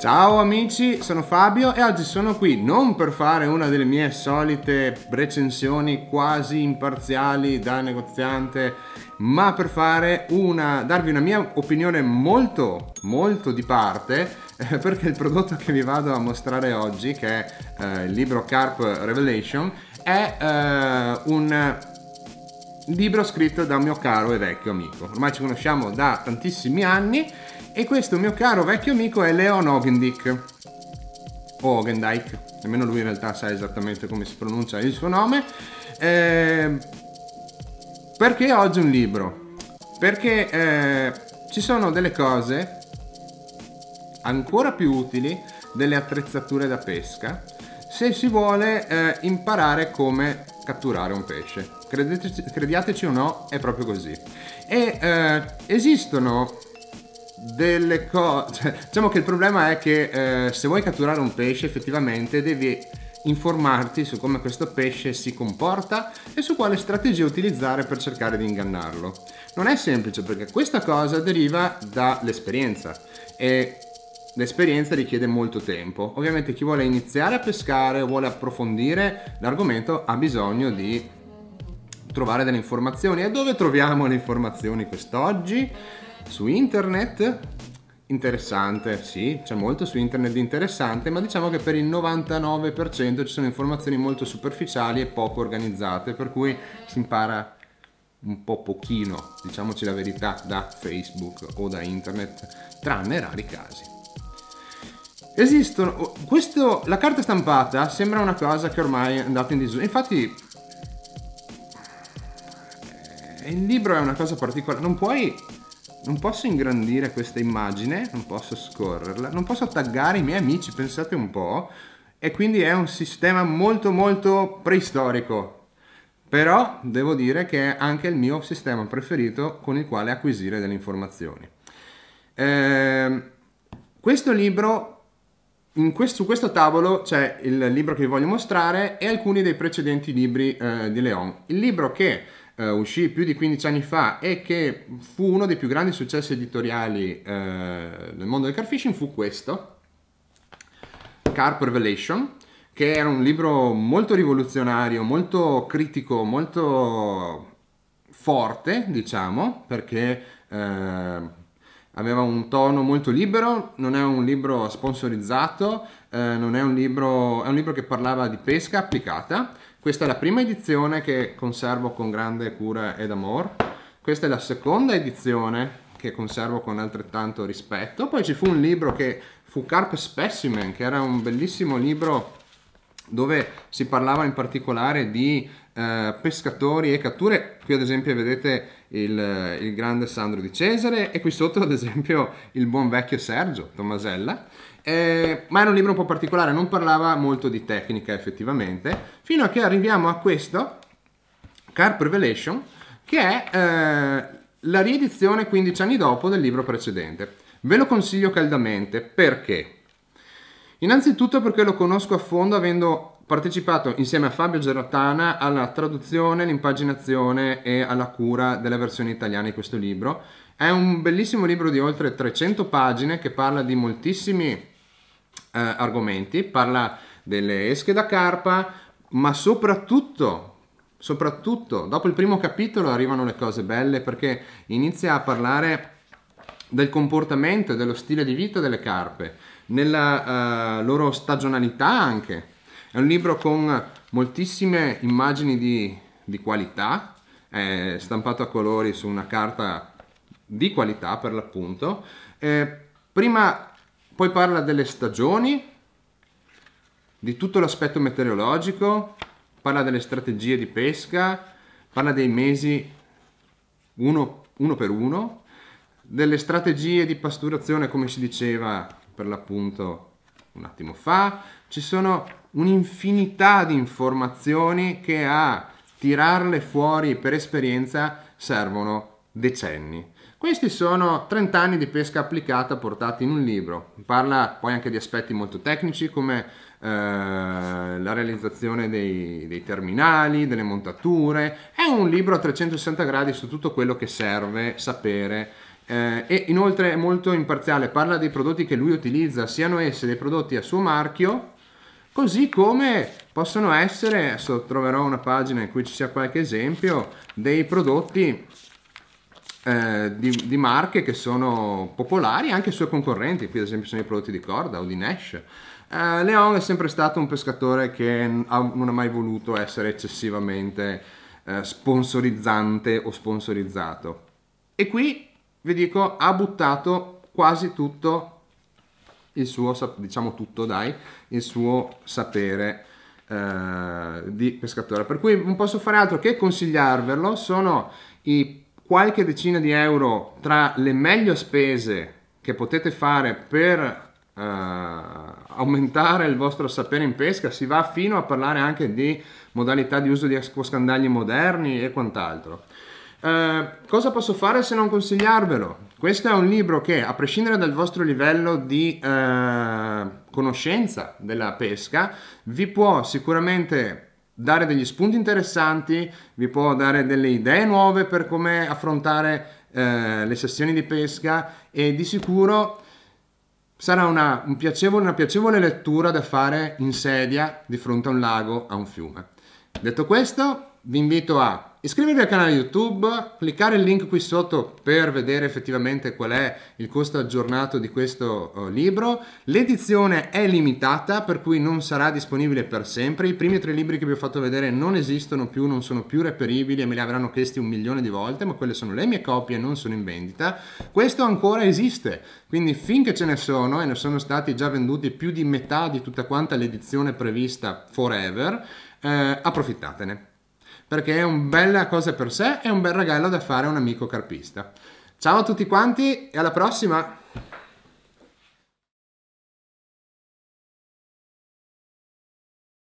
Ciao amici, sono Fabio e oggi sono qui non per fare una delle mie solite recensioni quasi imparziali da negoziante, ma per fare una, darvi una mia opinione molto, molto di parte, eh, perché il prodotto che vi vado a mostrare oggi, che è eh, il libro Carp Revelation, è eh, un libro scritto da un mio caro e vecchio amico. Ormai ci conosciamo da tantissimi anni e questo mio caro vecchio amico è Leon Ogendick. O Ogendike, nemmeno lui in realtà sa esattamente come si pronuncia il suo nome. Eh, perché oggi un libro? Perché eh, ci sono delle cose ancora più utili delle attrezzature da pesca se si vuole eh, imparare come catturare un pesce. Credeteci, crediateci o no, è proprio così. E eh, esistono delle cose... Cioè, diciamo che il problema è che eh, se vuoi catturare un pesce effettivamente devi informarti su come questo pesce si comporta e su quale strategia utilizzare per cercare di ingannarlo. Non è semplice perché questa cosa deriva dall'esperienza e l'esperienza richiede molto tempo. Ovviamente chi vuole iniziare a pescare, o vuole approfondire l'argomento, ha bisogno di trovare delle informazioni. E dove troviamo le informazioni quest'oggi? Su internet interessante, sì, c'è molto su internet interessante, ma diciamo che per il 99% ci sono informazioni molto superficiali e poco organizzate, per cui si impara un po' pochino, diciamoci la verità, da Facebook o da internet, tranne rari casi. Esistono, oh, questo, la carta stampata sembra una cosa che ormai è andata in disuso, infatti eh, il libro è una cosa particolare, non puoi non posso ingrandire questa immagine, non posso scorrerla, non posso taggare i miei amici, pensate un po', e quindi è un sistema molto molto preistorico. Però devo dire che è anche il mio sistema preferito con il quale acquisire delle informazioni. Eh, questo libro, questo, su questo tavolo c'è il libro che vi voglio mostrare e alcuni dei precedenti libri eh, di Leon. Il libro che eh, uscì più di 15 anni fa e che fu uno dei più grandi successi editoriali eh, nel mondo del car fishing fu questo, Carp Revelation, che era un libro molto rivoluzionario, molto critico, molto forte, diciamo, perché eh, aveva un tono molto libero, non è un libro sponsorizzato, eh, non è un libro, è un libro che parlava di pesca applicata. Questa è la prima edizione che conservo con grande cura ed amor. Questa è la seconda edizione che conservo con altrettanto rispetto. Poi ci fu un libro che fu Carp Specimen, che era un bellissimo libro dove si parlava in particolare di eh, pescatori e catture. Qui ad esempio vedete il, il grande Sandro Di Cesare e qui sotto ad esempio il buon vecchio Sergio Tommasella. Eh, ma era un libro un po' particolare, non parlava molto di tecnica effettivamente, fino a che arriviamo a questo, Carp Revelation, che è eh, la riedizione 15 anni dopo del libro precedente. Ve lo consiglio caldamente perché? Innanzitutto perché lo conosco a fondo avendo partecipato insieme a Fabio Gerottana alla traduzione, l'impaginazione e alla cura della versione italiana di questo libro. È un bellissimo libro di oltre 300 pagine che parla di moltissimi eh, argomenti, parla delle esche da carpa, ma soprattutto, soprattutto, dopo il primo capitolo arrivano le cose belle perché inizia a parlare del comportamento e dello stile di vita delle carpe, nella eh, loro stagionalità anche è un libro con moltissime immagini di, di qualità, è stampato a colori su una carta di qualità per l'appunto. Eh, prima, poi parla delle stagioni, di tutto l'aspetto meteorologico, parla delle strategie di pesca, parla dei mesi uno, uno per uno, delle strategie di pasturazione, come si diceva per l'appunto un attimo fa, ci sono un'infinità di informazioni che a tirarle fuori per esperienza servono decenni. Questi sono 30 anni di pesca applicata portati in un libro. Parla poi anche di aspetti molto tecnici come eh, la realizzazione dei, dei, terminali, delle montature. È un libro a 360 gradi su tutto quello che serve sapere eh, e inoltre è molto imparziale, parla dei prodotti che lui utilizza, siano essi dei prodotti a suo marchio, così come possono essere, adesso troverò una pagina in cui ci sia qualche esempio, dei prodotti eh, di, di, marche che sono popolari anche sue concorrenti, qui ad esempio sono i prodotti di corda o di Nash. Eh, Leon è sempre stato un pescatore che non ha mai voluto essere eccessivamente eh, sponsorizzante o sponsorizzato. E qui vi dico, ha buttato quasi tutto il suo, diciamo tutto dai, il suo sapere eh, di pescatore. Per cui non posso fare altro che consigliarvelo, sono i qualche decina di euro tra le meglio spese che potete fare per Uh, aumentare il vostro sapere in pesca, si va fino a parlare anche di modalità di uso di scandagli moderni e quant'altro. Eh, cosa posso fare se non consigliarvelo? Questo è un libro che, a prescindere dal vostro livello di eh, conoscenza della pesca, vi può sicuramente dare degli spunti interessanti, vi può dare delle idee nuove per come affrontare eh, le sessioni di pesca e di sicuro sarà una, un piacevole, una piacevole lettura da fare in sedia di fronte a un lago, a un fiume. Detto questo, vi invito a iscrivervi al canale YouTube, cliccare il link qui sotto per vedere effettivamente qual è il costo aggiornato di questo oh, libro. L'edizione è limitata, per cui non sarà disponibile per sempre. I primi tre libri che vi ho fatto vedere non esistono più, non sono più reperibili e me li avranno chiesti un milione di volte, ma quelle sono le mie copie, non sono in vendita. Questo ancora esiste, quindi finché ce ne sono, e ne sono stati già venduti più di metà di tutta quanta l'edizione prevista forever, eh, approfittatene perché è una bella cosa per sé e un bel regalo da fare a un amico carpista. Ciao a tutti quanti e alla prossima!